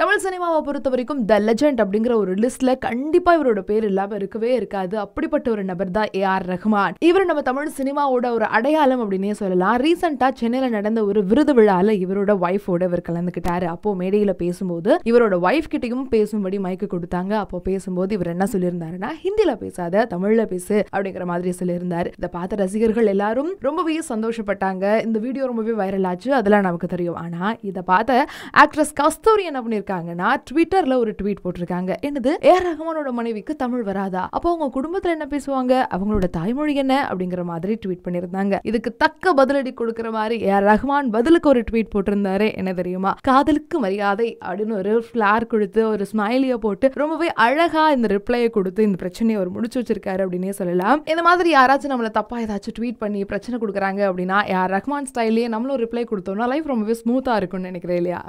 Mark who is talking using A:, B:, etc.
A: தமிழ் சினிமாவை பொறுத்த வரைக்கும் த லெஜண்ட் அப்படிங்கிற ஒரு லிஸ்ட்ல கண்டிப்பா இவரோட பேர் இல்லாம இருக்கவே இருக்காது அப்படிப்பட்ட ஒரு நபர் தான் ஏ ஆர் ரஹ்மான் இவர் நம்ம தமிழ் சினிமாவோட ஒரு அடையாளம் அப்படின்னே சொல்லலாம் ரீசெண்டா சென்னையில நடந்த ஒரு விருது விழால இவரோட ஒய்ஃபோட இவர் கலந்துக்கிட்டாரு அப்போ மேடையில பேசும்போது இவரோட ஒய்ஃப் கிட்டையும் பேசும்படி மைக்கு கொடுத்தாங்க அப்போ பேசும்போது இவர் என்ன சொல்லியிருந்தாருன்னா ஹிந்தியில பேசாத தமிழ்ல பேசு அப்படிங்கிற மாதிரி சொல்லியிருந்தாரு இதை பார்த்த ரசிகர்கள் எல்லாரும் ரொம்பவே சந்தோஷப்பட்டாங்க இந்த வீடியோ ரொம்பவே வைரல் ஆச்சு அதெல்லாம் நமக்கு தெரியும் ஆனா இதை பார்த்த ஆக்ட்ரஸ் கஸ்தூரி என்ன போட்டிருக்காங்கன்னா ட்விட்டர்ல ஒரு ட்வீட் போட்டிருக்காங்க என்னது ஏஆர் ரஹ்மானோட மனைவிக்கு தமிழ் வராதா அப்போ அவங்க குடும்பத்துல என்ன பேசுவாங்க அவங்களோட தாய்மொழி என்ன அப்படிங்கிற மாதிரி ட்வீட் பண்ணியிருந்தாங்க இதுக்கு தக்க பதிலடி கொடுக்குற மாதிரி ஏஆர் ரஹ்மான் பதிலுக்கு ஒரு ட்வீட் போட்டிருந்தாரு என்ன தெரியுமா காதலுக்கு மரியாதை அப்படின்னு ஒரு ஃபிளார் கொடுத்து ஒரு ஸ்மைலியை போட்டு ரொம்பவே அழகா இந்த ரிப்ளையை கொடுத்து இந்த பிரச்சனையை அவர் முடிச்சு வச்சிருக்காரு அப்படின்னே சொல்லலாம் இந்த மாதிரி யாராச்சும் நம்மளை தப்பா ஏதாச்சும் ட்வீட் பண்ணி பிரச்சனை கொடுக்குறாங்க அப்படின்னா யார் ரஹ்மான் ஸ்டைலே நம்மளும் ரிப்ளை கொடுத்தோம்னா லைஃப் ரொம்பவே ஸ்மூத்தா இருக்கும்னு நினைக்கிறேன் இல்லையா